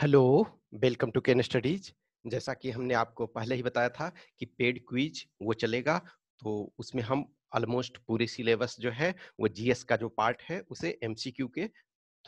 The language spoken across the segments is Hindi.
hello welcome to Ken studies जैसा कि हमने आपको पहले ही बताया था कि पेड क्विज वो चलेगा तो उसमें हम ऑलमोस्ट पूरे सिलेबस जो है वो जीएस का जो पार्ट है उसे एमसीक्यू के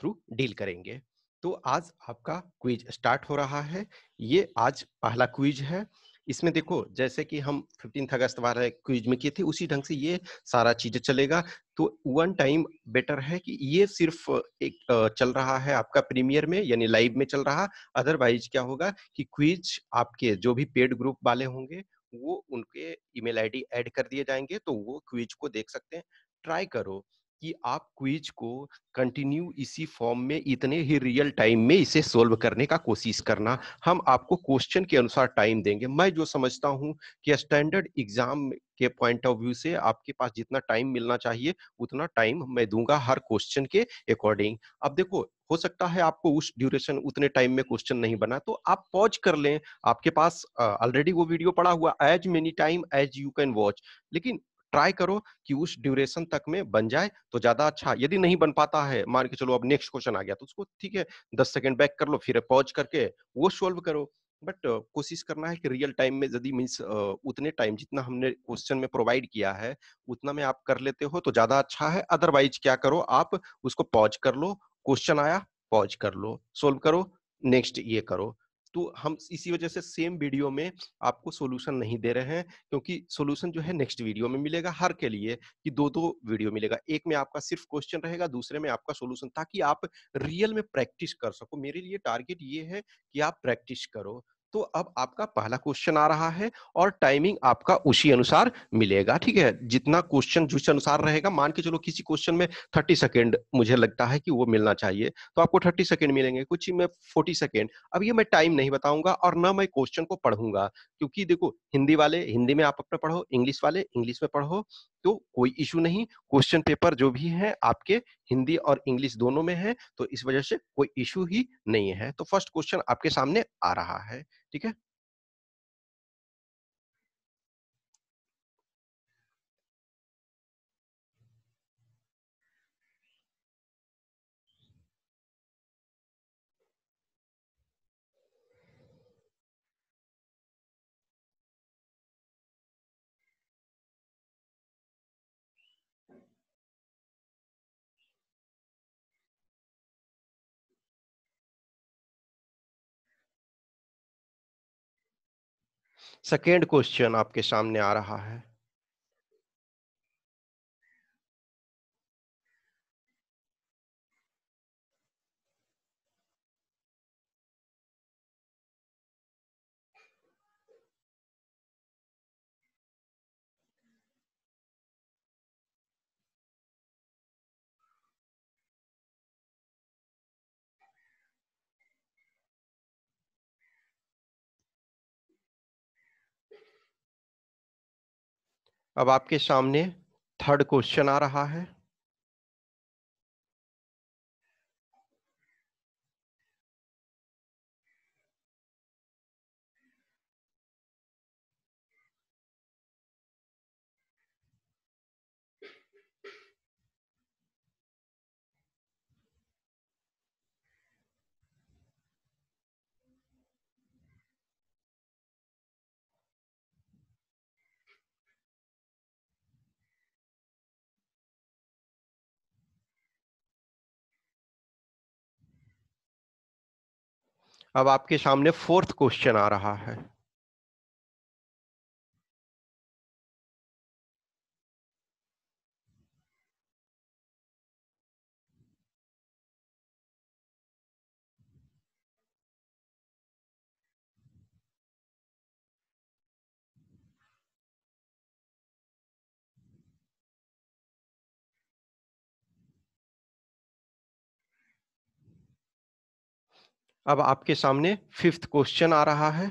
थ्रू डील करेंगे तो आज आपका क्विज स्टार्ट हो रहा है ये आज पहला क्विज है इसमें देखो जैसे कि हम फिफ्टीन अगस्त वाला क्विज में किए थे उसी ढंग से ये सारा चीजें चलेगा तो वन टाइम बेटर है कि ये सिर्फ एक चल रहा है आपका प्रीमियर में यानी लाइव में चल रहा अदरवाइज क्या होगा कि क्विज आपके जो भी पेड ग्रुप वाले होंगे वो उनके ईमेल आईडी ऐड कर दिए जाएंगे तो वो क्विज को देख सकते हैं ट्राई करो कि आप क्विज को कंटिन्यू इसी फॉर्म में इतने ही रियल टाइम में इसे सोल्व करने का कोशिश करना हम आपको क्वेश्चन के अनुसार टाइम देंगे मैं जो समझता हूँ कि स्टैंडर्ड एग्जाम के पॉइंट ऑफ व्यू से आपके पास जितना टाइम मिलना चाहिए उतना टाइम मैं दूंगा हर क्वेश्चन के अकॉर्डिंग अब देखो हो सकता है आपको उस ड्यूरेशन उतने टाइम में क्वेश्चन नहीं बना तो आप पॉज कर लें आपके पास ऑलरेडी uh, वो वीडियो पड़ा हुआ as many time as you can watch लेकिन ट्राई करो कि उस ड्यूरेशन तक में बन जाए तो ज्यादा अच्छा यदि नहीं बन पाता है मान के चलो अब नेक्स्ट क्वेश्चन आ गया तो उसको ठीक है दस सेकेंड बैक कर लो फिर पॉज करके वो सोल्व करो बट uh, कोशिश करना है कि रियल टाइम में यदि मीन्स uh, उतने टाइम जितना हमने क्वेश्चन में प्रोवाइड किया है उतना में आप कर लेते हो तो ज्यादा अच्छा है अदरवाइज क्या करो आप उसको पॉज कर लो क्वेश्चन आया पॉज कर लो सोल्व करो नेक्स्ट ये करो तो हम इसी वजह से सेम वीडियो में आपको सोल्यूशन नहीं दे रहे हैं क्योंकि सोल्यूशन जो है नेक्स्ट वीडियो में मिलेगा हर के लिए कि दो दो वीडियो मिलेगा एक में आपका सिर्फ क्वेश्चन रहेगा दूसरे में आपका सोल्यूशन ताकि आप रियल में प्रैक्टिस कर सको मेरे लिए टारगेट ये है कि आप प्रैक्टिस करो तो अब आपका पहला क्वेश्चन आ रहा है और टाइमिंग आपका उसी अनुसार मिलेगा ठीक है जितना क्वेश्चन जिस अनुसार रहेगा मान के चलो किसी क्वेश्चन में थर्टी सेकेंड मुझे लगता है कि वो मिलना चाहिए तो आपको थर्टी सेकेंड मिलेंगे कुछ में फोर्टी सेकेंड अब ये मैं टाइम नहीं बताऊंगा और ना मैं क्वेश्चन को पढ़ूंगा क्योंकि देखो हिंदी वाले हिंदी में आप अपना पढ़ो इंग्लिश वाले इंग्लिश में पढ़ो तो कोई इशू नहीं क्वेश्चन पेपर जो भी है आपके हिंदी और इंग्लिश दोनों में है तो इस वजह से कोई इशू ही नहीं है तो फर्स्ट क्वेश्चन आपके सामने आ रहा है ठीक है सेकेंड क्वेश्चन आपके सामने आ रहा है अब आपके सामने थर्ड क्वेश्चन आ रहा है अब आपके सामने फोर्थ क्वेश्चन आ रहा है अब आपके सामने फिफ्थ क्वेश्चन आ रहा है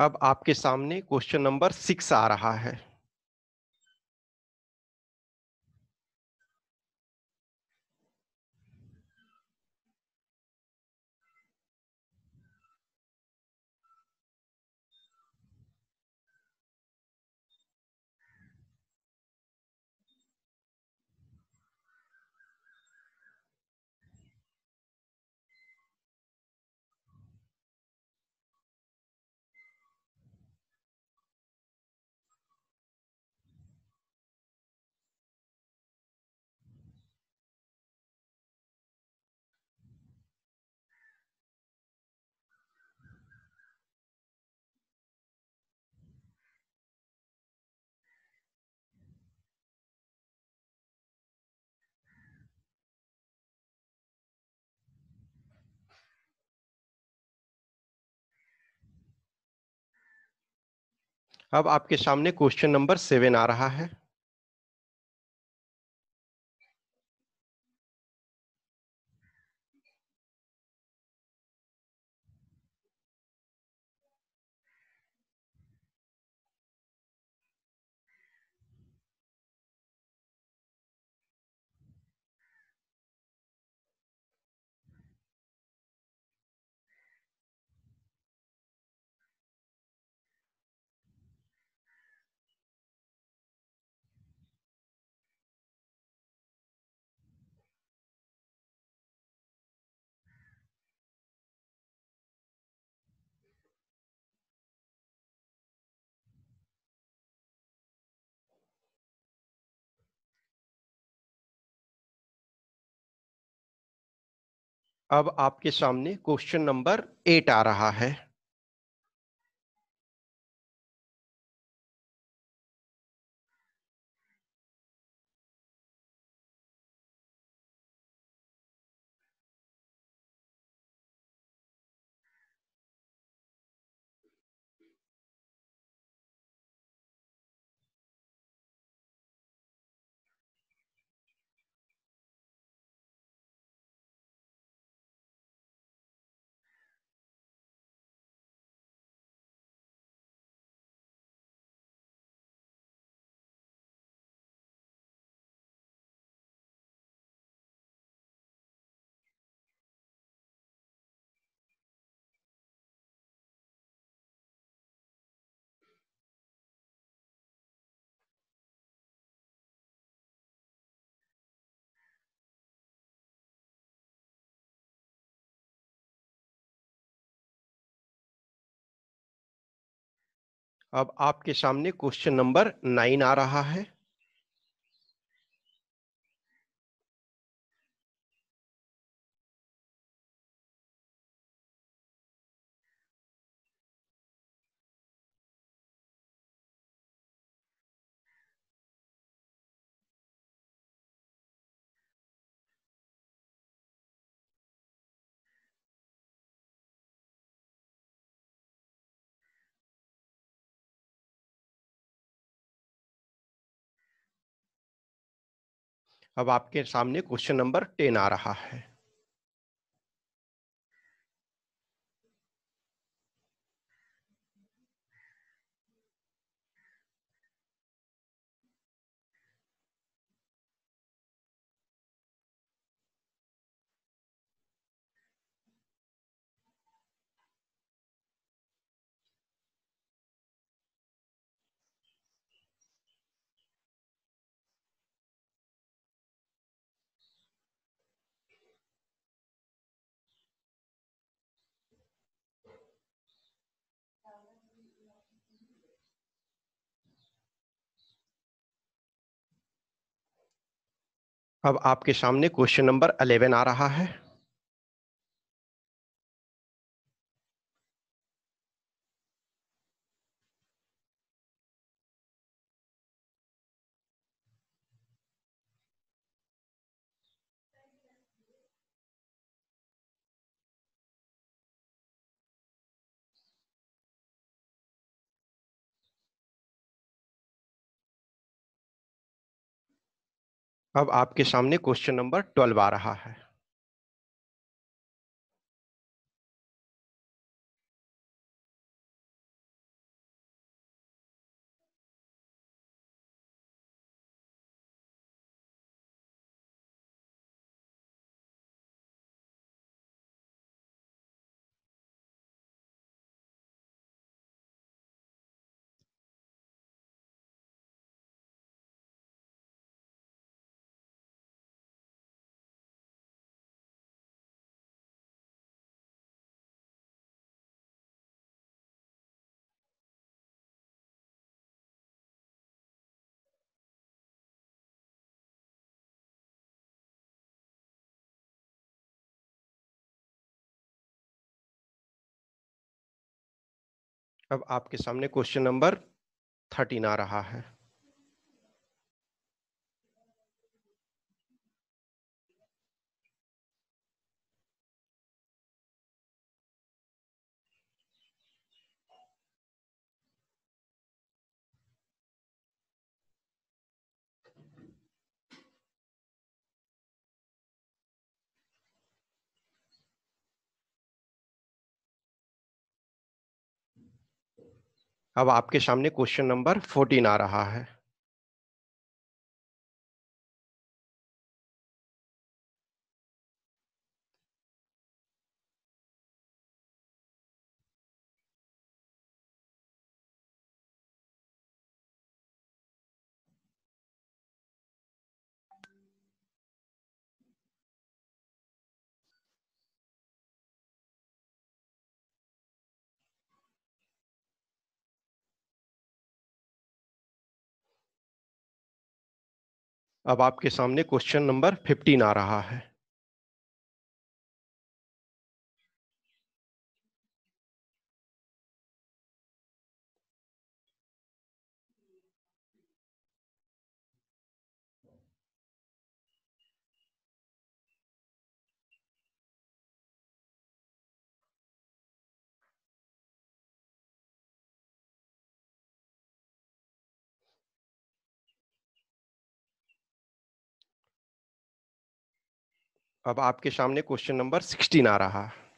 अब आपके सामने क्वेश्चन नंबर सिक्स आ रहा है अब आपके सामने क्वेश्चन नंबर सेवन आ रहा है अब आपके सामने क्वेश्चन नंबर एट आ रहा है अब आपके सामने क्वेश्चन नंबर नाइन आ रहा है अब आपके सामने क्वेश्चन नंबर टेन आ रहा है अब आपके सामने क्वेश्चन नंबर अलेवन आ रहा है अब आपके सामने क्वेश्चन नंबर ट्वेल्व आ रहा है अब आपके सामने क्वेश्चन नंबर थर्टीन आ रहा है अब आपके सामने क्वेश्चन नंबर फोर्टीन आ रहा है अब आपके सामने क्वेश्चन नंबर फिफ्टीन आ रहा है अब आपके सामने क्वेश्चन नंबर सिक्सटीन आ रहा है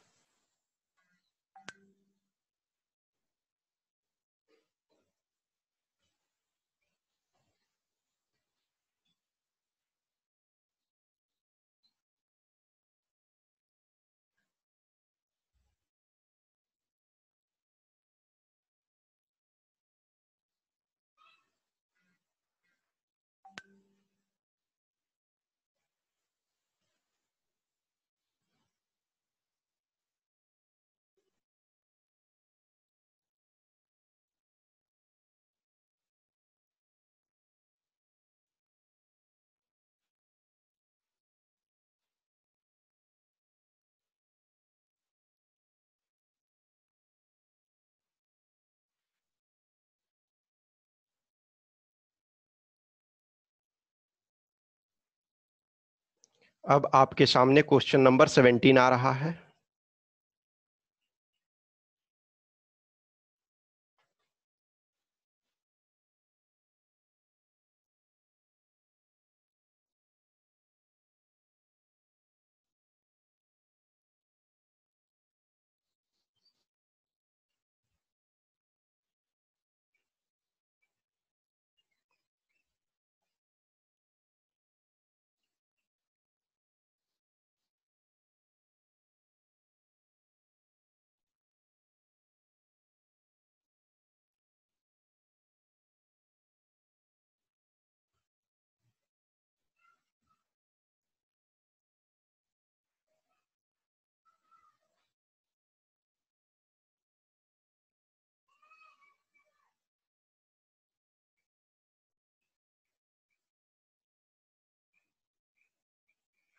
अब आपके सामने क्वेश्चन नंबर सेवेंटीन आ रहा है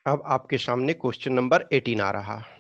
अब आपके सामने क्वेश्चन नंबर एटीन आ रहा है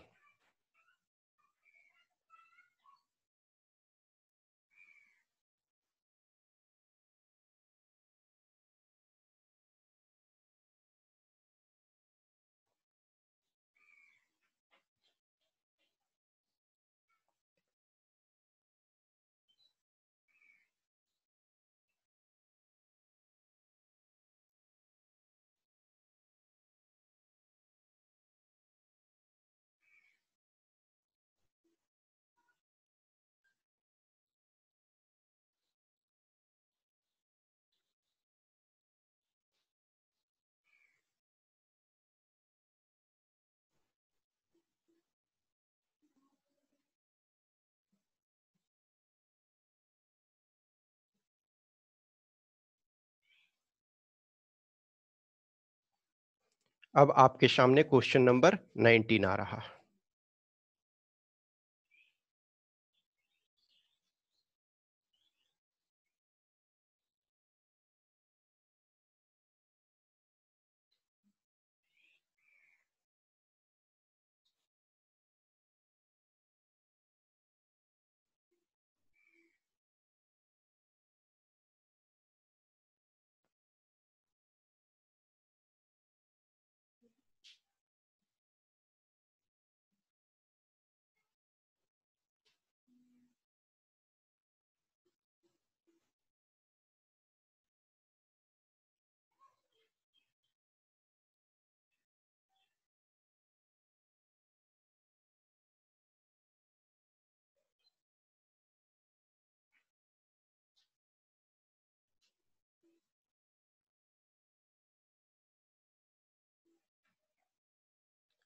अब आपके सामने क्वेश्चन नंबर 19 आ रहा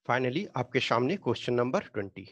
फाइनली आपके सामने क्वेश्चन नंबर ट्वेंटी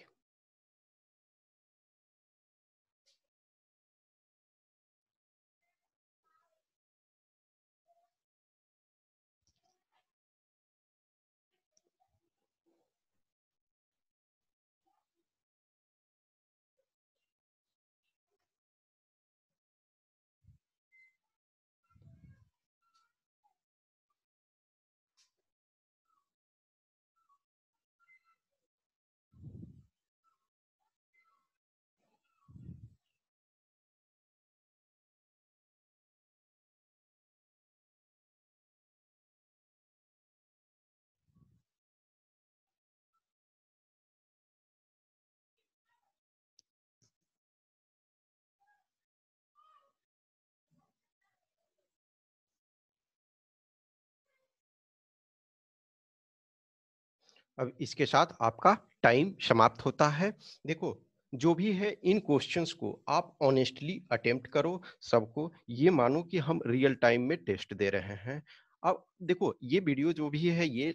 अब इसके साथ आपका टाइम समाप्त होता है देखो जो भी है इन क्वेश्चंस को आप ऑनेस्टली अटेम्प्ट करो सबको ये मानो कि हम रियल टाइम में टेस्ट दे रहे हैं अब देखो ये वीडियो जो भी है ये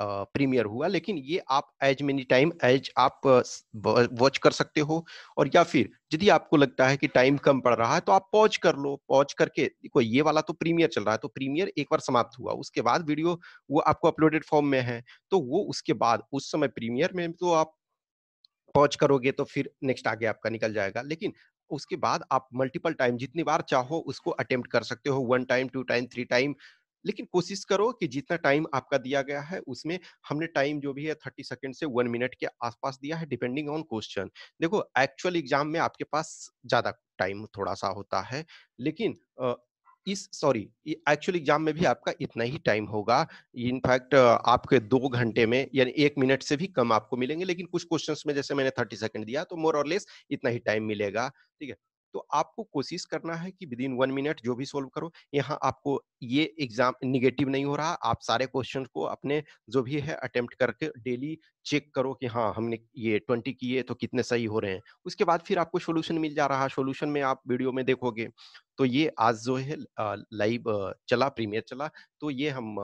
प्रीमियर हुआ लेकिन ये आप एज मेनी टाइम एज आप वॉच कर सकते हो और या फिर यदि आपको लगता है कि टाइम कम पड़ रहा है तो आप पॉज कर लो पॉज करके देखो ये वाला तो प्रीमियर चल रहा है तो प्रीमियर एक बार समाप्त हुआ उसके बाद वीडियो वो आपको अपलोडेड फॉर्म में है तो वो उसके बाद उस समय प्रीमियर में तो आप पॉज करोगे तो फिर नेक्स्ट आगे आपका निकल जाएगा लेकिन उसके बाद आप मल्टीपल टाइम जितनी बार चाहो उसको अटेम्प्ट कर सकते हो one time two time three time लेकिन कोशिश करो कि जितना टाइम आपका दिया गया है उसमें हमने टाइम जो भी है थर्टी सेकेंड से वन मिनट के आसपास दिया है डिपेंडिंग ऑन क्वेश्चन देखो एक्चुअल एग्जाम में आपके पास ज्यादा टाइम थोड़ा सा होता है लेकिन इस सॉरी एक्चुअल एग्जाम में भी आपका इतना ही टाइम होगा इनफैक्ट आपके दो घंटे में यानी एक मिनट से भी कम आपको मिलेंगे लेकिन कुछ क्वेश्चंस में जैसे मैंने थर्टी सेकंड दिया तो मोर और लेस इतना ही टाइम मिलेगा ठीक है तो आपको कोशिश करना है कि विद इन वन मिनट जो भी सोल्व करो यहाँ आपको ये एग्जाम निगेटिव नहीं हो रहा आप सारे क्वेश्चन को अपने जो भी है अटेम्प्ट करके डेली चेक करो कि हाँ हमने ये ट्वेंटी किए तो कितने सही हो रहे हैं उसके बाद फिर आपको सोल्यूशन मिल जा रहा है सोल्यूशन में आप वीडियो में देखोगे तो ये आज जो है लाइव चला प्रीमियर चला तो ये हम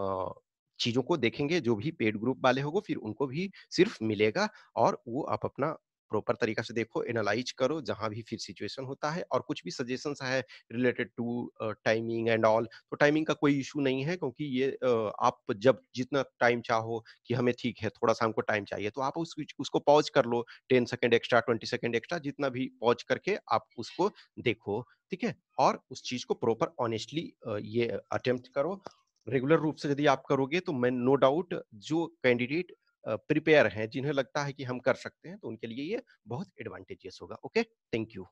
चीज़ों को देखेंगे जो भी पेड ग्रुप वाले होंगे फिर उनको भी सिर्फ मिलेगा और वो आप अपना प्रॉपर तरीका से देखो एनालाइज करो जहाँ भी फिर सिचुएशन होता है और कुछ भी सजेशन है related to timing and all तो टाइमिंग का कोई इशू नहीं है क्योंकि ये uh, आप जब जितना टाइम चाहो कि हमें ठीक है थोड़ा सा हमको टाइम चाहिए तो आप उस, उसको पॉज कर लो ten second extra twenty second extra जितना भी पॉज करके आप उसको देखो ठीक है और उस चीज को प्रॉपर ऑनेस्टली ये अटेम्प्ट करो रेगुलर रूप से यदि आप करोगे तो मैं नो no डाउट जो कैंडिडेट प्रिपेयर हैं जिन्हें लगता है कि हम कर सकते हैं तो उनके लिए ये बहुत एडवांटेजियस होगा ओके थैंक यू